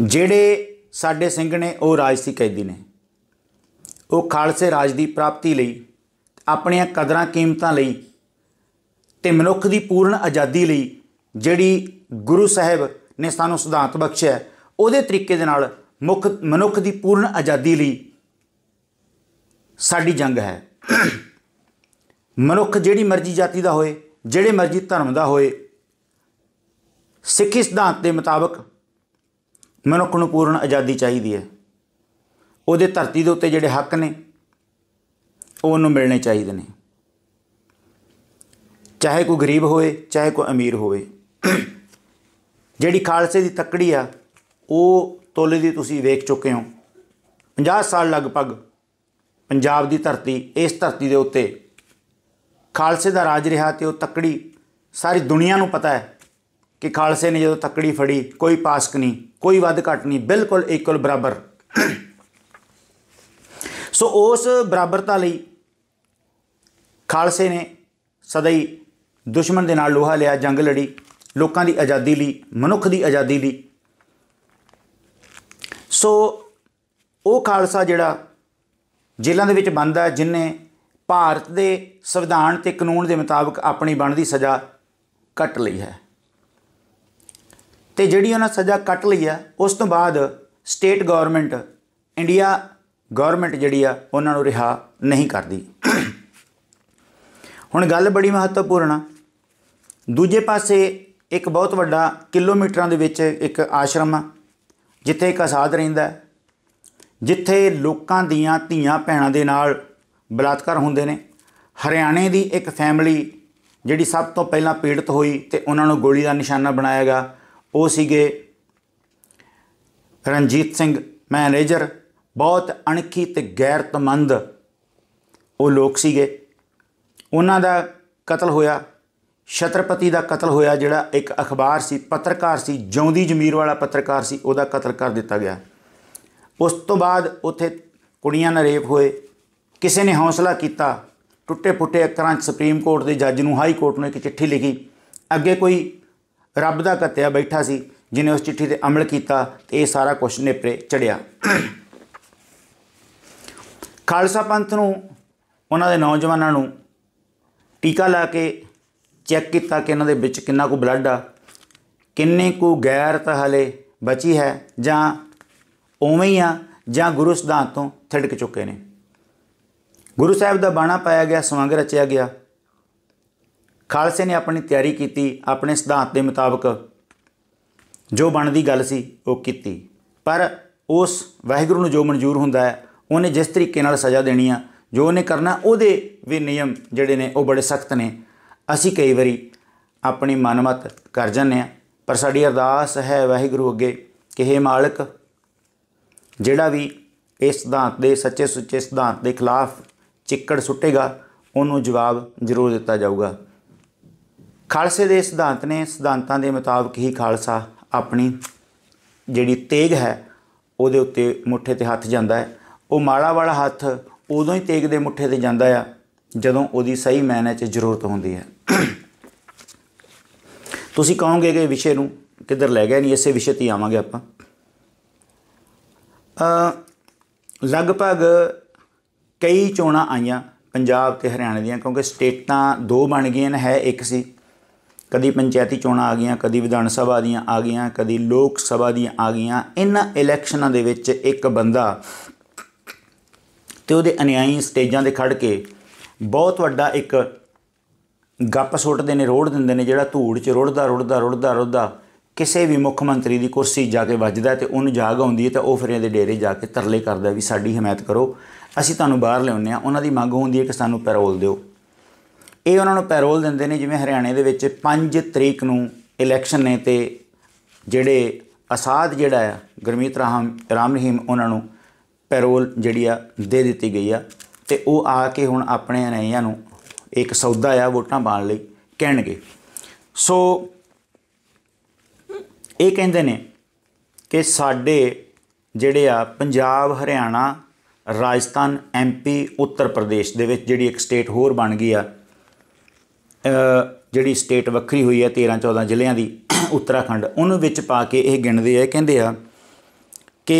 ਜਿਹੜੇ ਸਾਡੇ ਸਿੰਘ ਨੇ ਉਹ ਰਾਜਸੀ ਕੈਦੀ ਨੇ ਉਹ ਖਾਲਸੇ ਰਾਜ ਦੀ ਪ੍ਰਾਪਤੀ ਲਈ ਆਪਣੀਆਂ ਕਦਰਾਂ ਕੀਮਤਾਂ ਲਈ ਤੇ ਮਨੁੱਖ ਦੀ ਪੂਰਨ ਆਜ਼ਾਦੀ ਲਈ ਜਿਹੜੀ ਗੁਰੂ ਸਾਹਿਬ ਨੇ ਸਾਨੂੰ ਸਿਧਾਂਤ ਬਖਸ਼ਿਆ ਉਹਦੇ ਤਰੀਕੇ ਦੇ ਨਾਲ ਮੁੱਖ ਮਨੁੱਖ ਦੀ ਪੂਰਨ ਆਜ਼ਾਦੀ ਲਈ ਸਾਡੀ ਜੰਗ ਹੈ ਮਨੁੱਖ ਜਿਹੜੀ ਮਰਜ਼ੀ ਜਾਤੀ ਦਾ ਹੋਏ ਜਿਹੜੇ ਮਰਜ਼ੀ ਧਰਮ ਦਾ ਹੋਏ ਸਿੱਖੀ ਸਿਧਾਂਤ ਦੇ ਮੁਤਾਬਕ ਮਨੁੱਖ ਨੂੰ ਪੂਰਨ ਆਜ਼ਾਦੀ ਚਾਹੀਦੀ ਹੈ ਉਹਦੇ ਧਰਤੀ ਦੇ ਉੱਤੇ ਜਿਹੜੇ ਹੱਕ ਨੇ ਉਹ ਉਹਨੂੰ ਮਿਲਣੇ ਚਾਹੀਦੇ ਨੇ ਚਾਹੇ ਕੋ ਗਰੀਬ ਹੋਵੇ ਚਾਹੇ ਕੋ ਅਮੀਰ ਹੋਵੇ ਜਿਹੜੀ ਖਾਲਸੇ ਦੀ ਤੱਕੜੀ ਆ ਉਹ ਤੋਲੇ ਦੀ ਤੁਸੀਂ ਵੇਖ ਚੁੱਕੇ ਹੋ 50 ਸਾਲ ਲਗਭਗ ਪੰਜਾਬ ਦੀ ਧਰਤੀ ਇਸ ਧਰਤੀ ਦੇ ਉੱਤੇ ਖਾਲਸੇ ਦਾ ਰਾਜ ਰਿਹਾ ਤੇ ਉਹ ਤੱਕੜੀ ਸਾਰੀ ਦੁਨੀਆ ਨੂੰ ਪਤਾ ਹੈ ਕਿ ਖਾਲਸੇ ਨੇ ਜਦੋਂ ਤੱਕੜੀ ਫੜੀ ਕੋਈ ਪਾਸਕ ਨਹੀਂ ਕੋਈ ਵੱਧ ਘਟ ਨਹੀਂ ਬਿਲਕੁਲ ਇਕੁਅਲ ਬਰਾਬਰ ਸੋ ਉਸ ਬਰਾਬਰਤਾ ਲਈ ਖਾਲਸੇ ਨੇ ਸਦਾ ਹੀ ਦੁਸ਼ਮਣ ਦੇ ਨਾਲ ਲੋਹਾ ਲਿਆ ਜੰਗ ਲੜੀ ਲੋਕਾਂ ਦੀ ਆਜ਼ਾਦੀ ਲਈ ਮਨੁੱਖ ਦੀ ਆਜ਼ਾਦੀ ਲਈ ਸੋ ਉਹ ਖਾਲਸਾ ਜਿਹੜਾ ਜੇਲ੍ਹਾਂ ਦੇ ਵਿੱਚ ਬੰਦਾ ਜਿਨੇ ਭਾਰਤ ਦੇ ਸੰਵਿਧਾਨ ਤੇ ਕਾਨੂੰਨ ਦੇ ਮੁਤਾਬਕ ਆਪਣੀ ਬਣਦੀ ਸਜ਼ਾ ਕੱਟ ਲਈ ਹੈ ਤੇ ਜਿਹੜੀ ਉਹਨਾਂ ਸਜ਼ਾ ਕੱਟ ਲਈ ਆ ਉਸ ਤੋਂ ਬਾਅਦ ਸਟੇਟ ਗਵਰਨਮੈਂਟ ਇੰਡੀਆ ਗਵਰਨਮੈਂਟ ਜਿਹੜੀ ਆ ਉਹਨਾਂ ਨੂੰ ਰਿਹਾ ਨਹੀਂ ਕਰਦੀ ਹੁਣ ਗੱਲ ਬੜੀ ਮਹੱਤਵਪੂਰਨ ਆ ਦੂਜੇ ਪਾਸੇ ਇੱਕ ਬਹੁਤ ਵੱਡਾ ਕਿਲੋਮੀਟਰਾਂ ਦੇ ਵਿੱਚ ਇੱਕ ਆਸ਼ਰਮ ਆ ਜਿੱਥੇ ਇੱਕ ਆਸਾਦ ਰਹਿੰਦਾ ਜਿੱਥੇ ਲੋਕਾਂ ਦੀਆਂ ਧੀਆਂ ਭੈਣਾਂ ਦੇ ਨਾਲ ਬਲਾਤਕਾਰ ਹੁੰਦੇ ਨੇ ਹਰਿਆਣੇ ਦੀ ਇੱਕ ਫੈਮਿਲੀ ਜਿਹੜੀ ਸਭ ਤੋਂ ਪਹਿਲਾਂ ਪੀੜਤ ਹੋਈ ਤੇ ਉਹਨਾਂ ਨੂੰ ਗੋਲੀ ਦਾ ਨਿਸ਼ਾਨਾ ਬਣਾਇਆ ਗਿਆ ਉਹ ਸੀਗੇ ਰਣਜੀਤ ਸਿੰਘ ਮੈਨੇਜਰ ਬਹੁਤ ਅਣਖੀ ਤੇ ਗੈਰਤਮੰਦ ਉਹ ਲੋਕ ਸੀਗੇ ਉਹਨਾਂ ਦਾ ਕਤਲ ਹੋਇਆ ਛਤਰਪਤੀ ਦਾ ਕਤਲ ਹੋਇਆ ਜਿਹੜਾ ਇੱਕ ਅਖਬਾਰ ਸੀ ਪੱਤਰਕਾਰ ਸੀ ਜੌਂਦੀ ਜ਼ਮੀਰ ਵਾਲਾ ਪੱਤਰਕਾਰ ਸੀ ਉਹਦਾ ਕਤਲ ਕਰ ਦਿੱਤਾ ਗਿਆ ਉਸ ਤੋਂ ਬਾਅਦ ਉੱਥੇ ਕੁੜੀਆਂ ਨਾਲ ਰੇਪ ਹੋਏ ਕਿਸੇ ਨੇ ਹੌਸਲਾ ਕੀਤਾ ਟੁੱਟੇ-ਪੁੱਟੇ ਅਕਰਾਂ 'ਚ ਸੁਪਰੀਮ ਕੋਰਟ ਦੇ ਜੱਜ ਨੂੰ ਹਾਈ ਕੋਰਟ ਨੂੰ ਇੱਕ ਚਿੱਠੀ ਲਿਖੀ ਅੱਗੇ ਕੋਈ ਰੱਬ ਦਾ ਕੱਤਿਆ ਬੈਠਾ ਸੀ ਜਿਨੇ ਉਸ ਚਿੱਠੀ ਤੇ ਅਮਲ ਕੀਤਾ ਤੇ ਇਹ ਸਾਰਾ ਕੁਝ ਨੇਪਰੇ ਚੜਿਆ ਖਾਲਸਾ ਪੰਥ ਨੂੰ ਉਹਨਾਂ ਦੇ ਨੌਜਵਾਨਾਂ ਨੂੰ ਟੀਕਾ ਲਾ ਕੇ ਚੈੱਕ ਕੀਤਾ ਕਿ ਇਹਨਾਂ ਦੇ ਵਿੱਚ ਕਿੰਨਾ ਕੁ ਬਲੱਡ ਆ ਕਿੰਨੇ ਕੁ ਗੈਰਤ ਹਲੇ ਬਚੀ ਹੈ ਜਾਂ ਉਵੇਂ ਹੀ ਆ ਜਾਂ ਗੁਰੂ ਸਿਧਾਂਤ ਤੋਂ ਥੜਕ ਚੁੱਕੇ ਨੇ ਗੁਰੂ ਸਾਹਿਬ ਦਾ ਬਾਣਾ ਪਾਇਆ ਗਿਆ ਸਵੰਗ ਰਚਿਆ ਗਿਆ ਖਾਲਸੇ ਨੇ ਆਪਣੀ ਤਿਆਰੀ ਕੀਤੀ ਆਪਣੇ ਸਿਧਾਂਤ ਦੇ ਮੁਤਾਬਕ ਜੋ ਬਣਦੀ ਗੱਲ ਸੀ ਉਹ ਕੀਤੀ ਪਰ ਉਸ ਵਾਹਿਗੁਰੂ ਨੂੰ ਜੋ ਮਨਜ਼ੂਰ ਹੁੰਦਾ ਹੈ ਉਹਨੇ ਜਿਸ ਤਰੀਕੇ ਨਾਲ ਸਜ਼ਾ ਦੇਣੀ ਆ ਜੋ ਉਹਨੇ ਕਰਨਾ ਉਹਦੇ ਵੀ ਨਿਯਮ ਜਿਹੜੇ ਨੇ ਉਹ ਬੜੇ ਸਖਤ ਨੇ ਅਸੀਂ ਕਈ ਵਾਰੀ ਆਪਣੀ ਮਨਮਤ ਕਰ ਜਾਂਦੇ ਆ ਪਰ ਸਾਡੀ ਅਰਦਾਸ ਹੈ ਵਾਹਿਗੁਰੂ ਅੱਗੇ ਕਿ हे ਮਾਲਕ ਜਿਹੜਾ ਵੀ ਇਸ ਸਿਧਾਂਤ ਦੇ ਸੱਚੇ ਸੁੱਚੇ ਸਿਧਾਂਤ ਦੇ ਖਿਲਾਫ ਚਿੱਕੜ ਸੁੱਟੇਗਾ ਉਹਨੂੰ ਜਵਾਬ ਜ਼ਰੂਰ ਦਿੱਤਾ ਜਾਊਗਾ ਖਾਲਸੇ ਦੇ ਸਿਧਾਂਤ ਨੇ ਸਿਧਾਂਤਾਂ ਦੇ ਮੁਤਾਬਕ ਹੀ ਖਾਲਸਾ ਆਪਣੀ ਜਿਹੜੀ ਤੇਗ ਹੈ ਉਹਦੇ ਉੱਤੇ ਮੁੱਠੇ ਤੇ ਹੱਥ ਜਾਂਦਾ ਹੈ ਉਹ ਮਾਲਾ ਵਾਲਾ ਹੱਥ ਉਦੋਂ ਹੀ ਤੇਗ ਦੇ ਮੁੱਠੇ ਤੇ ਜਾਂਦਾ ਆ ਜਦੋਂ ਉਹਦੀ ਸਹੀ ਮੈਨੇ 'ਚ ਜ਼ਰੂਰਤ ਹੁੰਦੀ ਹੈ ਤੁਸੀਂ ਕਹੋਗੇ ਕਿ ਵਿਸ਼ੇ ਨੂੰ ਕਿੱਧਰ ਲੈ ਗਏ ਨਹੀਂ ਇਸੇ ਵਿਸ਼ੇ ਤੇ ਆਵਾਂਗੇ ਆਪਾਂ ਅ ਲਗਭਗ ਕਈ ਚੋਣਾਂ ਆਈਆਂ ਪੰਜਾਬ ਤੇ ਹਰਿਆਣਾ ਦੀਆਂ ਕਿਉਂਕਿ ਸਟੇਟਾਂ ਦੋ ਬਣ ਗਈਆਂ ਨੇ ਹੈ ਇੱਕ ਸੀ ਕਦੀ ਪੰਚਾਇਤੀ ਚੋਣਾਂ ਆ ਗਈਆਂ ਕਦੀ ਵਿਧਾਨ ਸਭਾ ਦੀਆਂ ਆ ਗਈਆਂ ਕਦੀ ਲੋਕ ਸਭਾ ਦੀਆਂ ਆ ਗਈਆਂ ਇਹਨਾਂ ਇਲੈਕਸ਼ਨਾਂ ਦੇ ਵਿੱਚ ਇੱਕ ਬੰਦਾ ਤੇ ਉਹਦੇ ਅਨਿਆਈ ਸਟੇਜਾਂ ਦੇ ਖੜ ਕੇ ਬਹੁਤ ਵੱਡਾ ਇੱਕ ਗੱਪ ਸੁੱਟਦੇ ਨੇ ਰੋੜ ਦਿੰਦੇ ਨੇ ਜਿਹੜਾ ਧੂੜ 'ਚ ਰੁੜਦਾ ਰੁੜਦਾ ਰੁੜਦਾ ਰੁੜਦਾ ਕਿਸੇ ਵੀ ਮੁੱਖ ਮੰਤਰੀ ਦੀ ਕੁਰਸੀ ਜਾ ਕੇ ਵੱਜਦਾ ਤੇ ਉਹਨੂੰ ਜਾਗ ਆਉਂਦੀ ਹੈ ਤਾਂ ਉਹ ਫਿਰ ਇਹਦੇ ਡੇਰੇ ਜਾ ਕੇ ਤਰਲੇ ਕਰਦਾ ਵੀ ਸਾਡੀ ਹਮਾਇਤ ਕਰੋ ਅਸੀਂ ਤੁਹਾਨੂੰ ਬਾਹਰ ਲਿਆਉਂਦੇ ਆ ਉਹਨਾਂ ਦੀ ਮੰਗ ਹੁੰਦੀ ਹੈ ਕਿ ਸਾਨੂੰ ਪੈਰੋਲ ਦਿਓ ਇਹ ਉਹਨਾਂ ਨੂੰ ਪੈਰੋਲ ਦਿੰਦੇ ਨੇ ਜਿਵੇਂ ਹਰਿਆਣੇ ਦੇ ਵਿੱਚ 5 ਤਰੀਕ ਨੂੰ ਇਲੈਕਸ਼ਨ ਨੇ ਤੇ ਜਿਹੜੇ ਅਸਾਦ ਜਿਹੜਾ ਆ ਗਰਮੀਤ ਰਾਮ ਰਾਮ ਰਹੀਮ ਉਹਨਾਂ ਨੂੰ ਪੈਰੋਲ ਜਿਹੜੀ ਆ ਦੇ ਦਿੱਤੀ ਗਈ ਆ ਤੇ ਉਹ ਆ ਕੇ ਹੁਣ ਆਪਣੇ ਅਨਈਆਂ ਨੂੰ ਇੱਕ ਸੌਦਾ ਆ ਵੋਟਾਂ ਪਾਣ ਲਈ ਕਹਿਣਗੇ ਸੋ ਇਹ ਕਹਿੰਦੇ ਨੇ ਕਿ ਸਾਡੇ ਜਿਹੜੇ ਆ ਪੰਜਾਬ ਹਰਿਆਣਾ ਰਾਜਸਥਾਨ ਐਮਪੀ ਉੱਤਰ ਪ੍ਰਦੇਸ਼ ਦੇ ਵਿੱਚ ਜਿਹੜੀ ਇੱਕ ਸਟੇਟ ਹੋਰ ਬਣ ਗਈ ਆ ਜਿਹੜੀ ਸਟੇਟ ਵੱਖਰੀ ਹੋਈ ਹੈ 13 14 ਜ਼ਿਲ੍ਹਿਆਂ ਦੀ ਉੱਤਰਾਖੰਡ ਉਹਨੂੰ ਵਿੱਚ ਪਾ ਕੇ ਇਹ ਗਿਣਦੇ ਆ ਕਹਿੰਦੇ ਆ ਕਿ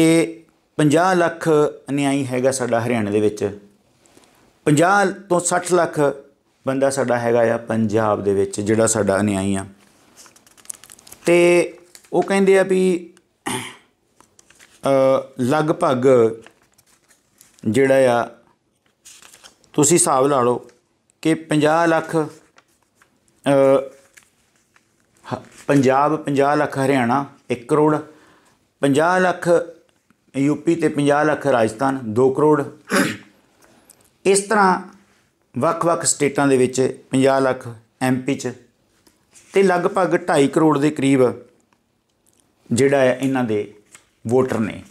50 ਲੱਖ ਨਿਆਈ ਹੈਗਾ ਸਾਡਾ ਹਰਿਆਣਾ ਦੇ ਵਿੱਚ 50 ਤੋਂ 60 ਲੱਖ ਬੰਦਾ ਸਾਡਾ ਹੈਗਾ ਆ ਪੰਜਾਬ ਦੇ ਵਿੱਚ ਜਿਹੜਾ ਸਾਡਾ ਨਿਆਈ ਆ ਤੇ ਉਹ ਕਹਿੰਦੇ ਆ ਵੀ ਲਗਭਗ ਜਿਹੜਾ ਆ ਤੁਸੀਂ ਹਿਸਾਬ ਲਾ ਲਓ ਕਿ 50 ਲੱਖ ਪੰਜਾਬ 50 ਲੱਖ ਹਰਿਆਣਾ 1 ਕਰੋੜ 50 ਲੱਖ ਯੂਪੀ ਤੇ 50 ਲੱਖ ਰਾਜਸਥਾਨ 2 ਕਰੋੜ ਇਸ ਤਰ੍ਹਾਂ ਵੱਖ-ਵੱਖ ਸਟੇਟਾਂ ਦੇ ਵਿੱਚ 50 ਲੱਖ ਐਮਪੀ ਚ ਤੇ ਲਗਭਗ 2.5 ਕਰੋੜ ਦੇ ਕਰੀਬ ਜਿਹੜਾ ਹੈ ਇਹਨਾਂ ਦੇ ਵੋਟਰ ਨੇ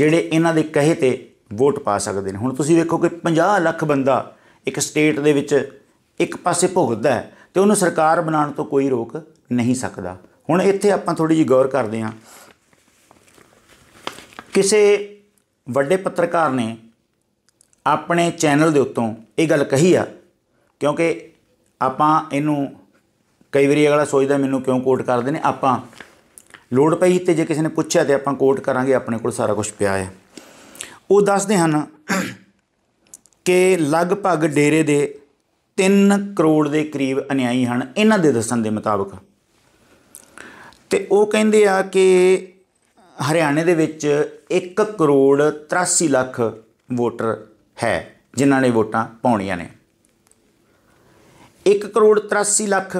ਜਿਹੜੇ ਇਹਨਾਂ ਦੇ ਕਹੇ ਤੇ ਵੋਟ ਪਾ ਸਕਦੇ ਨੇ ਹੁਣ ਤੁਸੀਂ ਵੇਖੋ ਕਿ 50 ਲੱਖ ਬੰਦਾ ਇੱਕ ਸਟੇਟ ਦੇ ਵਿੱਚ ਇੱਕ ਪਾਸੇ ਭੁਗਦਾ ਹੈ ਤੇ ਉਹਨੂੰ ਸਰਕਾਰ ਬਣਾਉਣ ਤੋਂ ਕੋਈ ਰੋਕ ਨਹੀਂ ਸਕਦਾ ਹੁਣ ਇੱਥੇ ਆਪਾਂ ਥੋੜੀ ਜਿਹੀ ਗੌਰ ਕਰਦੇ ਹਾਂ ਕਿਸੇ ਵੱਡੇ ਪੱਤਰਕਾਰ ਨੇ ਆਪਣੇ ਚੈਨਲ ਦੇ ਉੱਤੋਂ ਇਹ ਗੱਲ ਕਹੀ ਆ ਕਿਉਂਕਿ ਆਪਾਂ ਇਹਨੂੰ ਕਈ ਵਾਰੀ ਅਗਲਾ ਸੋਚਦਾ ਮੈਨੂੰ ਕਿਉਂ ਕੋਟ ਕਰਦੇ ਨੇ ਆਪਾਂ ਲੋੜ ਪਈ ਤੇ ਜੇ ਕਿਸੇ ਨੇ ਪੁੱਛਿਆ ਤੇ ਆਪਾਂ ਕੋਟ ਕਰਾਂਗੇ ਆਪਣੇ ਕੋਲ ਸਾਰਾ ਕੁਝ ਪਿਆ ਹੈ ਉਹ ਦੱਸਦੇ ਹਨ ਕਿ ਲਗਭਗ ਡੇਰੇ ਦੇ 3 ਕਰੋੜ ਦੇ ਕਰੀਬ ਅਨਿਆਈ ਹਨ ਇਹਨਾਂ ਦੇ ਦੱਸਣ ਦੇ ਮੁਤਾਬਕ ਤੇ ਉਹ ਕਹਿੰਦੇ ਆ ਕਿ ਹਰਿਆਣੇ ਦੇ ਵਿੱਚ 1 ਕਰੋੜ 83 ਲੱਖ ਵੋਟਰ ਹੈ ਜਿਨ੍ਹਾਂ ਨੇ ਵੋਟਾਂ ਪਾਉਣੀਆਂ ਨੇ 1 ਕਰੋੜ 83 ਲੱਖ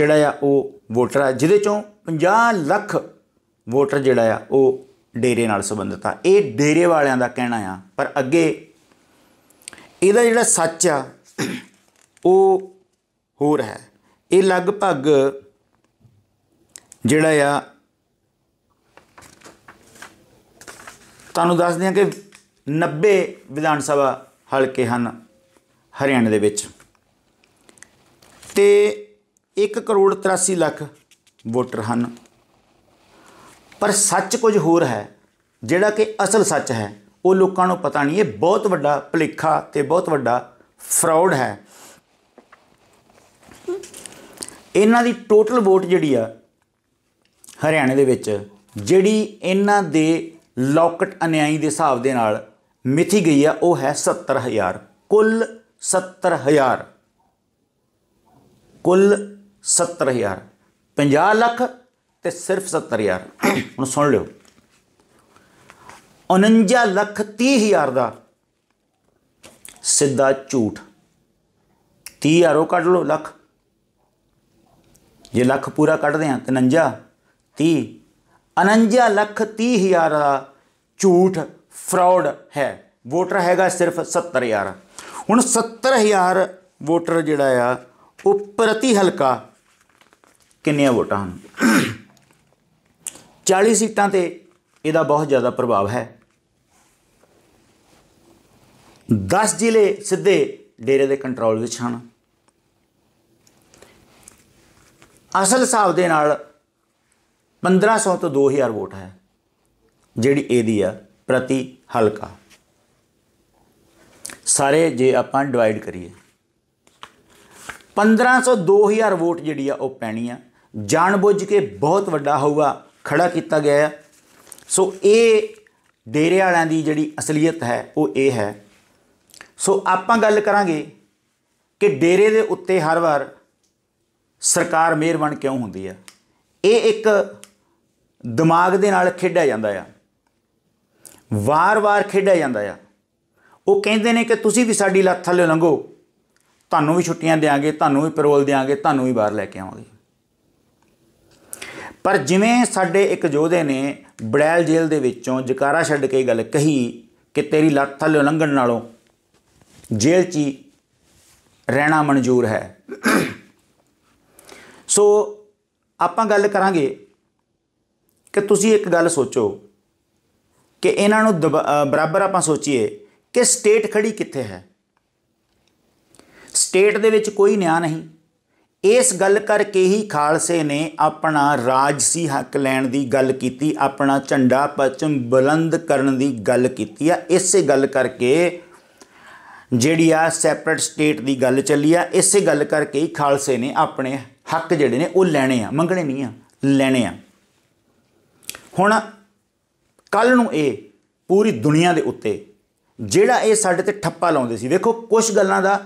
ਜਿਹੜਾ ਆ ਉਹ ਵੋਟਰ ਆ ਜਿਹਦੇ ਚੋਂ 50 ਲੱਖ ਵੋਟਰ ਜਿਹੜਾ ਆ ਉਹ ਡੇਰੇ ਨਾਲ ਸੰਬੰਧਤ ਆ ਇਹ ਡੇਰੇ ਵਾਲਿਆਂ ਦਾ ਕਹਿਣਾ ਆ ਪਰ ਅੱਗੇ ਇਹਦਾ ਜਿਹੜਾ ਸੱਚ ਆ ਉਹ ਹੋ ਰਿਹਾ ਹੈ ਇਹ ਲਗਭਗ ਜਿਹੜਾ ਆ ਤੁਹਾਨੂੰ ਦੱਸ ਦਿਆਂ ਕਿ 90 ਵਿਧਾਨ ਸਭਾ ਹਲਕੇ ਹਨ ਹਰਿਆਣਾ ਦੇ ਵਿੱਚ ਤੇ 1 ਕਰੋੜ 83 ਲੱਖ ਵੋਟਰ ਹਨ ਪਰ ਸੱਚ ਕੁਝ ਹੋਰ ਹੈ ਜਿਹੜਾ ਕਿ ਅਸਲ ਸੱਚ ਹੈ ਉਹ ਲੋਕਾਂ ਨੂੰ ਪਤਾ ਨਹੀਂ ਇਹ ਬਹੁਤ ਵੱਡਾ ਭਲੇਖਾ ਤੇ ਬਹੁਤ ਵੱਡਾ ਫਰਾਡ ਹੈ ਇਹਨਾਂ ਦੀ ਟੋਟਲ ਵੋਟ ਜਿਹੜੀ ਆ ਹਰਿਆਣੇ ਦੇ ਵਿੱਚ ਜਿਹੜੀ ਇਹਨਾਂ ਦੇ ਲੌਕਟ ਅਨਿਆਈ ਦੇ ਹਿਸਾਬ ਦੇ ਨਾਲ ਮਿਥੀ ਗਈ ਆ ਉਹ ਹੈ 70000 ਕੁੱਲ 70000 ਕੁੱਲ 70000 50 ਲੱਖ ਤੇ ਸਿਰਫ 70000 ਹੁਣ ਸੁਣ ਲਿਓ 49 ਲੱਖ 30000 ਦਾ ਸਿੱਧਾ ਝੂਠ 30 ਆਰੋ ਕੱਢ ਲੋ ਲੱਖ ਜੇ ਲੱਖ ਪੂਰਾ ਕੱਢਦੇ ਆ 59 30 49 ਲੱਖ 30 ਹਜ਼ਾਰ ਦਾ ਝੂਠ ਫਰਾਡ ਹੈ ਵੋਟਰ ਹੈਗਾ ਸਿਰਫ 70000 ਹੁਣ 70000 ਵੋਟਰ ਜਿਹੜਾ ਆ ਉਹ ਪ੍ਰਤੀ ਹਲਕਾ ਕਿੰਨੀਆਂ ਵੋਟਾਂ ਹਨ 40 ਸੀਟਾਂ ਤੇ ਇਹਦਾ ਬਹੁਤ ਜ਼ਿਆਦਾ ਪ੍ਰਭਾਵ ਹੈ 10 ਜ਼ਿਲ੍ਹੇ ਸਿੱਧੇ ਡੇਰੇ ਦੇ ਕੰਟਰੋਲ ਵਿੱਚ ਹਨ ਅਸਲ ਹਿਸਾਬ ਦੇ ਨਾਲ 1500 ਤੋਂ 2000 ਵੋਟ ਹੈ ਜਿਹੜੀ ਇਹਦੀ ਆ ਪ੍ਰਤੀ ਹਲਕਾ ਸਾਰੇ ਜੇ ਆਪਾਂ ਡਿਵਾਈਡ ਕਰੀਏ 1500 2000 ਵੋਟ ਜਿਹੜੀ ਆ ਉਹ ਪੈਣੀ ਆ ਜਾਣਬੁੱਝ ਕੇ ਬਹੁਤ ਵੱਡਾ ਹੋਊਗਾ ਖੜਾ ਕੀਤਾ ਗਿਆ ਸੋ ਇਹ ਡੇਰੇ ਵਾਲਿਆਂ ਦੀ ਜਿਹੜੀ ਅਸਲੀਅਤ ਹੈ ਉਹ ਇਹ ਹੈ ਸੋ ਆਪਾਂ ਗੱਲ ਕਰਾਂਗੇ ਕਿ ਡੇਰੇ ਦੇ ਉੱਤੇ ਹਰ ਵਾਰ ਸਰਕਾਰ ਮਿਹਰਬਾਨ ਕਿਉਂ ਹੁੰਦੀ ਆ ਇਹ ਇੱਕ ਦਿਮਾਗ ਦੇ ਨਾਲ ਖੇਡਿਆ ਜਾਂਦਾ ਆ ਵਾਰ-ਵਾਰ ਖੇਡਿਆ ਜਾਂਦਾ ਆ ਉਹ ਕਹਿੰਦੇ ਨੇ ਕਿ ਤੁਸੀਂ ਵੀ ਸਾਡੀ ਲੱਤ ਥੱਲੇ ਲੰਘੋ ਤੁਹਾਨੂੰ ਵੀ ਛੁੱਟੀਆਂ ਦੇਾਂਗੇ ਤੁਹਾਨੂੰ ਵੀ ਪੈਰੋਲ ਦੇਾਂਗੇ ਤੁਹਾਨੂੰ ਵੀ ਬਾਹਰ ਲੈ ਕੇ ਆਵਾਂਗੇ ਪਰ ਜਿਵੇਂ ਸਾਡੇ ਇੱਕ ਯੋਧੇ ਨੇ ਬੜੈਲ ਜੇਲ੍ਹ ਦੇ ਵਿੱਚੋਂ ਜਕਾਰਾ ਛੱਡ ਕੇ ਗੱਲ ਕਹੀ ਕਿ ਤੇਰੀ ਲੱਤ ਥੱਲੇ ਲੰਘਣ ਨਾਲੋਂ ਜੇਲ੍ਹ 'ਚ ਰਹਿਣਾ ਮਨਜ਼ੂਰ ਹੈ ਸੋ ਆਪਾਂ ਗੱਲ ਕਰਾਂਗੇ ਕਿ ਤੁਸੀਂ ਇੱਕ ਗੱਲ ਸੋਚੋ ਕਿ ਇਹਨਾਂ ਨੂੰ ਬਰਾਬਰ ਆਪਾਂ ਸੋਚੀਏ ਕਿ ਸਟੇਟ ਖੜੀ ਕਿੱਥੇ ਹੈ ਸਟੇਟ ਦੇ ਵਿੱਚ ਕੋਈ ਨਿਆਂ ਨਹੀਂ ਇਸ ਗੱਲ ਕਰਕੇ ਹੀ ਖਾਲਸੇ ਨੇ ਆਪਣਾ ਰਾਜਸੀ ਹੱਕ ਲੈਣ ਦੀ ਗੱਲ ਕੀਤੀ ਆਪਣਾ ਝੰਡਾ ਪੱਛਮ ਬੁਲੰਦ ਕਰਨ ਦੀ ਗੱਲ ਕੀਤੀ ਆ ਇਸੇ ਗੱਲ ਕਰਕੇ ਜਿਹੜੀ ਆ ਸੈਪਰੇਟ ਸਟੇਟ ਦੀ ਗੱਲ ਚੱਲੀ ਆ ਇਸੇ ਗੱਲ ਕਰਕੇ ਹੀ ਖਾਲਸੇ ਨੇ ਆਪਣੇ ਹੱਕ ਜਿਹੜੇ ਨੇ ਉਹ ਲੈਣੇ ਆ ਮੰਗਣੇ ਨਹੀਂ ਆ ਲੈਣੇ ਆ ਹੁਣ ਕੱਲ ਨੂੰ ਇਹ ਪੂਰੀ ਦੁਨੀਆ ਦੇ ਉੱਤੇ ਜਿਹੜਾ ਇਹ ਸਾਡੇ ਤੇ ਠੱਪਾ ਲਾਉਂਦੇ ਸੀ ਵੇਖੋ ਕੁਝ ਗੱਲਾਂ ਦਾ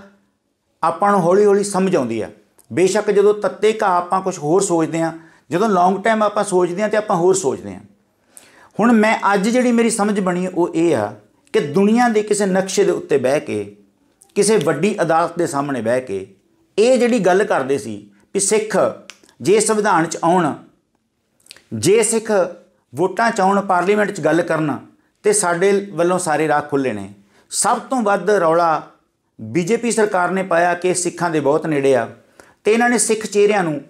ਆਪਾਂ ਨੂੰ ਹੌਲੀ-ਹੌਲੀ ਸਮਝ ਆਉਂਦੀ ਆ ਬੇਸ਼ੱਕ ਜਦੋਂ ਤੱਤੇ ਕਾ ਆਪਾਂ ਕੁਝ ਹੋਰ ਸੋਚਦੇ ਆ ਜਦੋਂ ਲੌਂਗ ਟਾਈਮ ਆਪਾਂ ਸੋਚਦੇ ਆ ਤੇ ਆਪਾਂ ਹੋਰ ਸੋਚਦੇ ਆ ਹੁਣ ਮੈਂ ਅੱਜ ਜਿਹੜੀ ਮੇਰੀ ਸਮਝ ਬਣੀ ਉਹ ਇਹ ਆ ਕਿ ਦੁਨੀਆ ਦੇ ਕਿਸੇ ਨਕਸ਼ੇ ਦੇ ਉੱਤੇ ਬਹਿ ਕੇ ਕਿਸੇ ਵੱਡੀ ਅਦਾਲਤ ਦੇ ਸਾਹਮਣੇ ਬਹਿ ਕੇ ਇਹ ਜਿਹੜੀ ਗੱਲ ਕਰਦੇ ਸੀ ਕਿ ਸਿੱਖ ਜੇ ਸੰਵਿਧਾਨ 'ਚ ਆਉਣ ਜੇ ਸਿੱਖ ਵੋਟਾਂ 'ਚ ਆਉਣ ਪਾਰਲੀਮੈਂਟ 'ਚ ਗੱਲ ਕਰਨ ਤੇ ਸਾਡੇ ਵੱਲੋਂ ਸਾਰੇ ਰਾਹ ਖੁੱਲੇ ਨੇ ਸਭ ਤੋਂ ਵੱਧ ਰੌਲਾ ਬੀਜੇਪੀ ਸਰਕਾਰ ਨੇ ਪਾਇਆ ਕਿ ਸਿੱਖਾਂ ਦੇ ਬਹੁਤ ਨੇੜੇ ਆ ਤੇ ਇਹਨਾਂ ਨੇ ਸਿੱਖ ਚਿਹਰਿਆਂ ਨੂੰ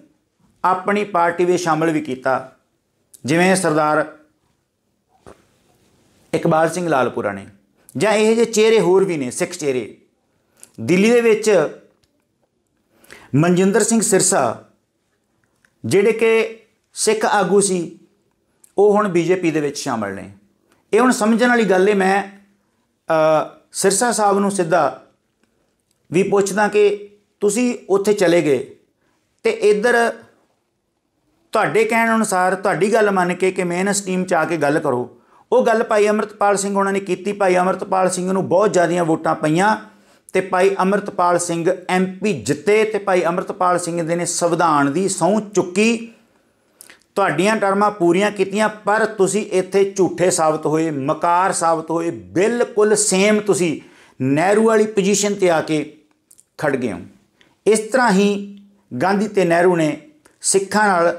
ਆਪਣੀ ਪਾਰਟੀ ਵਿੱਚ ਸ਼ਾਮਲ ਵੀ ਕੀਤਾ ਜਿਵੇਂ ਸਰਦਾਰ ਇਕਬਾਲ ਸਿੰਘ ਲਾਲਪੁਰਾ ਨੇ ਜਾਂ ਇਹ ਜੇ ਚਿਹਰੇ ਹੋਰ ਵੀ ਨੇ ਸਿੱਖ ਚਿਹਰੇ ਦਿੱਲੀ ਦੇ ਵਿੱਚ ਮਨਜਿੰਦਰ ਸਿੰਘ ਸਿਰਸਾ ਜਿਹੜੇ ਕਿ ਸਿੱਖ ਆਗੂ ਸੀ ਉਹ ਹੁਣ ਬੀਜੇਪੀ ਦੇ ਵਿੱਚ ਸ਼ਾਮਲ ਨੇ ਇਹ ਹੁਣ ਸਮਝਣ ਵਾਲੀ ਗੱਲ ਹੈ ਮੈਂ ਸਿਰਸਾ ਸਾਹਿਬ ਨੂੰ ਸਿੱਧਾ ਵੀ ਪੁੱਛਦਾ ਕਿ ਤੁਸੀਂ ਉੱਥੇ ਚਲੇ ਗਏ ਤੇ ਇੱਧਰ ਤੁਹਾਡੇ ਕਹਿਣ ਅਨੁਸਾਰ ਤੁਹਾਡੀ ਗੱਲ ਮੰਨ ਕੇ ਕਿ ਇਸ ਟੀਮ ਚ ਆ ਕੇ ਗੱਲ ਕਰੋ ਉਹ ਗੱਲ ਭਾਈ ਅਮਰਤਪਾਲ ਸਿੰਘ ਉਹਨਾਂ ਨੇ ਕੀਤੀ ਭਾਈ ਅਮਰਤਪਾਲ ਸਿੰਘ ਨੂੰ ਬਹੁਤ ਜ਼ਿਆਦੀਆਂ ਵੋਟਾਂ ਪਈਆਂ ਤੇ ਭਾਈ ਅਮਰਤਪਾਲ ਸਿੰਘ ਐਮਪੀ ਜਿੱਤੇ ਤੇ ਭਾਈ ਅਮਰਤਪਾਲ ਸਿੰਘ ਦੇ ਨੇ ਸੰਵਿਧਾਨ ਦੀ ਸੌ ਚੁੱਕੀ ਤੁਹਾਡੀਆਂ ਟਰਮਾਂ ਪੂਰੀਆਂ ਕੀਤੀਆਂ ਪਰ ਤੁਸੀਂ ਇੱਥੇ ਝੂਠੇ ਸਾਬਤ ਹੋਏ ਮਕਾਰ ਸਾਬਤ ਹੋਏ ਬਿਲਕੁਲ ਸੇਮ ਤੁਸੀਂ ਨਹਿਰੂ ਵਾਲੀ ਪੋਜੀਸ਼ਨ ਤੇ ਆ ਕੇ ਖੜ ਗਏ ਹੋ ਇਸ ਤਰ੍ਹਾਂ ਹੀ ਗਾਂਧੀ ਤੇ ਨਹਿਰੂ ਨੇ ਸਿੱਖਾਂ ਨਾਲ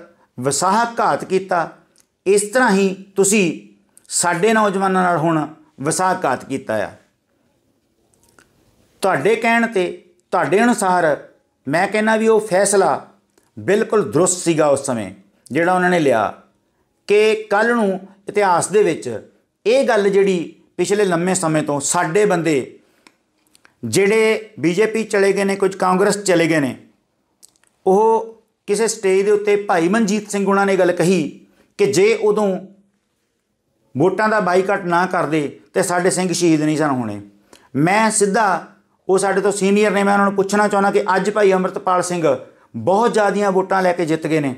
ਵਸਾਹਤ ਘਾਤ ਕੀਤਾ ਇਸ ਤਰ੍ਹਾਂ ਹੀ ਤੁਸੀਂ ਸਾਡੇ ਨੌਜਵਾਨਾਂ ਨਾਲ ਹੁਣ ਵਿਸਾਖਾਤ ਕੀਤਾ ਆ ਤੁਹਾਡੇ ਕਹਿਣ ਤੇ ਤੁਹਾਡੇ ਅਨੁਸਾਰ ਮੈਂ ਕਹਿੰਨਾ ਵੀ ਉਹ ਫੈਸਲਾ ਬਿਲਕੁਲ ਦਰਸਤ ਸੀਗਾ ਉਸ ਸਮੇਂ ਜਿਹੜਾ ਉਹਨਾਂ ਨੇ ਲਿਆ ਕਿ ਕੱਲ ਨੂੰ ਇਤਿਹਾਸ ਦੇ ਵਿੱਚ ਇਹ ਗੱਲ ਜਿਹੜੀ ਪਿਛਲੇ ਲੰਮੇ ਸਮੇਂ ਤੋਂ ਸਾਡੇ ਬੰਦੇ ਜਿਹੜੇ ਬੀਜੇਪੀ ਚਲੇ ਗਏ ਨੇ ਕੁਝ ਕਾਂਗਰਸ ਚਲੇ ਗਏ ਨੇ ਉਹ ਕਿਸੇ ਸਟੇਜ ਦੇ ਉੱਤੇ ਭਾਈ ਮਨਜੀਤ ਸਿੰਘ ਉਹਨਾਂ ਨੇ ਗੱਲ ਕਹੀ ਕਿ ਜੇ ਉਦੋਂ ਵੋਟਾਂ ਦਾ ਬਾਈਕਾਟ ਨਾ ਕਰਦੇ ਤੇ ਸਾਡੇ ਸਿੰਘ ਸ਼ਹੀਦ ਨਹੀਂ ਸਨ ਹੋਣੇ ਮੈਂ ਸਿੱਧਾ ਉਹ ਸਾਡੇ ਤੋਂ ਸੀਨੀਅਰ ਨੇ ਮੈਂ ਉਹਨਾਂ ਨੂੰ ਪੁੱਛਣਾ ਚਾਹੁੰਦਾ ਕਿ ਅੱਜ ਭਾਈ ਅਮਰਤਪਾਲ ਸਿੰਘ ਬਹੁਤ ਜ਼ਿਆਦੀਆਂ ਵੋਟਾਂ ਲੈ ਕੇ ਜਿੱਤ ਗਏ ਨੇ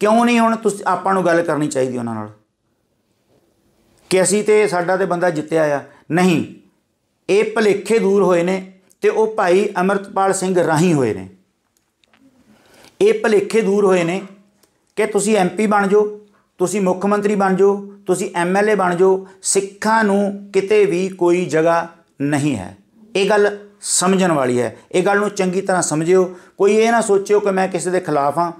ਕਿਉਂ ਨਹੀਂ ਹੁਣ ਤੁਸੀਂ ਆਪਾਂ ਨੂੰ ਗੱਲ ਕਰਨੀ ਚਾਹੀਦੀ ਉਹਨਾਂ ਨਾਲ ਕਿ ਅਸੀਂ ਤੇ ਸਾਡਾ ਤੇ ਬੰਦਾ ਜਿੱਤਿਆ ਆ ਨਹੀਂ ਇਹ ਭਲੇਖੇ ਦੂਰ ਹੋਏ ਨੇ ਤੇ ਉਹ ਭਾਈ ਅਮਰਤਪਾਲ ਸਿੰਘ ਰਾਹੀ ਹੋਏ ਨੇ ਇਹ ਭਲੇਖੇ ਦੂਰ ਹੋਏ ਨੇ ਕਿ ਤੁਸੀਂ ਐਮਪੀ ਬਣ ਜਾਓ ਤੁਸੀਂ ਮੁੱਖ ਮੰਤਰੀ ਬਣ ਜਾਓ ਤੁਸੀਂ ਐਮਐਲਏ ਬਣ ਜਾਓ ਸਿੱਖਾਂ ਨੂੰ ਕਿਤੇ ਵੀ ਕੋਈ ਜਗ੍ਹਾ ਨਹੀਂ ਹੈ ਇਹ ਗੱਲ ਸਮਝਣ ਵਾਲੀ ਹੈ ਇਹ ਗੱਲ ਨੂੰ ਚੰਗੀ ਤਰ੍ਹਾਂ ਸਮਝਿਓ ਕੋਈ ਇਹ ਨਾ ਸੋਚਿਓ ਕਿ ਮੈਂ ਕਿਸੇ ਦੇ ਖਿਲਾਫ ਹਾਂ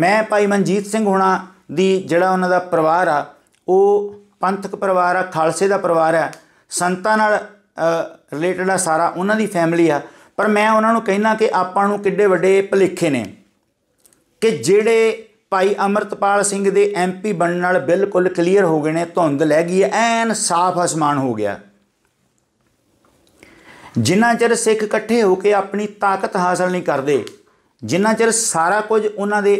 ਮੈਂ ਭਾਈ ਮਨਜੀਤ ਸਿੰਘ ਹੋਣਾ ਦੀ ਜਿਹੜਾ ਉਹਨਾਂ ਦਾ ਪਰਿਵਾਰ ਆ ਉਹ ਪੰਥਕ ਪਰਿਵਾਰ ਆ ਖਾਲਸੇ ਦਾ ਪਰਿਵਾਰ ਆ ਸੰਤਾਂ ਨਾਲ ਰਿਲੇਟਡ ਆ ਸਾਰਾ ਉਹਨਾਂ ਦੀ ਫੈਮਿਲੀ ਆ ਪਰ ਮੈਂ ਉਹਨਾਂ ਨੂੰ ਕਹਿਣਾ ਕਿ ਆਪਾਂ ਨੂੰ ਕਿੱਡੇ ਵੱਡੇ ਭਲੇਖੇ ਨੇ ਕਿ ਜਿਹੜੇ ਭਾਈ ਅਮਰਤਪਾਲ ਸਿੰਘ ਦੇ ਐਮਪੀ ਬਣਨ ਨਾਲ ਬਿਲਕੁਲ ਕਲੀਅਰ ਹੋ ਗਏ ਨੇ ਧੁੰਦ ਲੈ ਗਈ ਐਨ ਸਾਫ਼ ਅਸਮਾਨ ਹੋ ਗਿਆ ਜਿੰਨਾ ਚਿਰ ਸਿੱਖ ਇਕੱਠੇ ਹੋ ਕੇ ਆਪਣੀ ਤਾਕਤ ਹਾਸਲ ਨਹੀਂ ਕਰਦੇ ਜਿੰਨਾ ਚਿਰ ਸਾਰਾ ਕੁਝ ਉਹਨਾਂ ਦੇ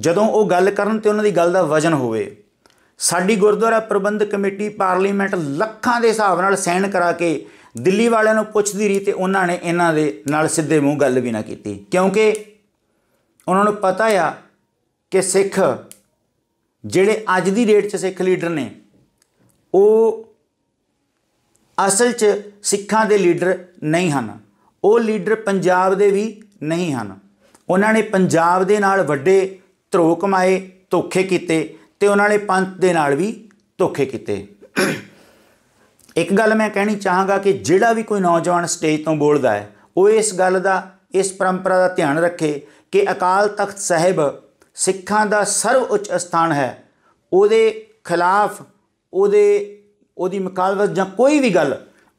ਜਦੋਂ ਉਹ ਗੱਲ ਕਰਨ ਤੇ ਉਹਨਾਂ ਦੀ ਗੱਲ ਦਾ ਵਜ਼ਨ ਹੋਵੇ ਸਾਡੀ ਗੁਰਦੁਆਰਾ ਪ੍ਰਬੰਧਕ ਕਮੇਟੀ ਪਾਰਲੀਮੈਂਟ ਲੱਖਾਂ ਦੇ ਹਿਸਾਬ ਨਾਲ ਸਾਈਨ ਕਰਾ ਕੇ ਦਿੱਲੀ ਵਾਲਿਆਂ ਨੂੰ ਪੁੱਛਦੀ ਰਹੀ ਤੇ ਉਹਨਾਂ ਨੇ ਇਹਨਾਂ ਦੇ ਨਾਲ ਸਿੱਧੇ ਮੂੰਹ ਗੱਲ ਵੀ ਨਾ ਕੀਤੀ ਕਿਉਂਕਿ ਉਹਨਾਂ ਨੂੰ ਪਤਾ ਆ ਕਿ ਸਿੱਖ ਜਿਹੜੇ ਅੱਜ ਦੀ ਡੇਟ 'ਚ ਸਿੱਖ ਲੀਡਰ ਨੇ ਉਹ ਅਸਲ 'ਚ ਸਿੱਖਾਂ ਦੇ ਲੀਡਰ ਨਹੀਂ ਹਨ ਉਹ ਲੀਡਰ ਪੰਜਾਬ ਦੇ ਵੀ ਨਹੀਂ ਹਨ ਉਹਨਾਂ ਨੇ ਪੰਜਾਬ ਦੇ ਨਾਲ ਵੱਡੇ ਧਰੋ ਕਮਾਏ ਧੋਖੇ ਕੀਤੇ ਤੇ ਉਹਨਾਂ ਨੇ ਪੰਥ ਦੇ ਨਾਲ ਵੀ ਧੋਖੇ ਕੀਤੇ ਇੱਕ ਗੱਲ ਮੈਂ ਕਹਿਣੀ ਚਾਹਾਂਗਾ ਕਿ ਜਿਹੜਾ ਵੀ ਕੋਈ ਨੌਜਵਾਨ ਸਟੇਜ ਤੋਂ ਬੋਲਦਾ ਹੈ ਉਹ ਇਸ ਗੱਲ ਦਾ ਇਸ ਪਰੰਪਰਾ ਦਾ ਧਿਆਨ ਰੱਖੇ ਕਿ ਅਕਾਲ ਤਖਤ ਸਾਹਿਬ ਸਿੱਖਾਂ ਦਾ ਸਰਵ ਉੱਚ ਸਥਾਨ ਹੈ ਉਹਦੇ ਖਿਲਾਫ ਉਹਦੇ ਉਹਦੀ ਮੁਕਾਬਲਤ ਜਾਂ ਕੋਈ ਵੀ ਗੱਲ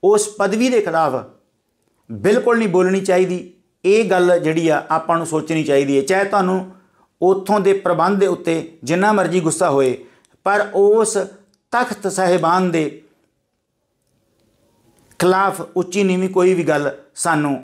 ਉਸ ਪਦਵੀ ਦੇ ਖਿਲਾਫ ਬਿਲਕੁਲ ਨਹੀਂ ਬੋਲਣੀ ਚਾਹੀਦੀ ਇਹ ਗੱਲ ਜਿਹੜੀ ਆ ਆਪਾਂ ਨੂੰ ਸੋਚਣੀ ਚਾਹੀਦੀ ਹੈ ਚਾਹੇ ਤੁਹਾਨੂੰ ਉਥੋਂ ਦੇ ਪ੍ਰਬੰਧ ਦੇ ਉੱਤੇ ਜਿੰਨਾ ਮਰਜ਼ੀ ਗੁੱਸਾ ਹੋਏ ਪਰ ਉਸ ਤਖਤ ਸਹਿਬਾਨ ਦੇ ਖਿਲਾਫ ਉੱਚੀ ਨੀਵੀਂ ਕੋਈ ਵੀ ਗੱਲ ਸਾਨੂੰ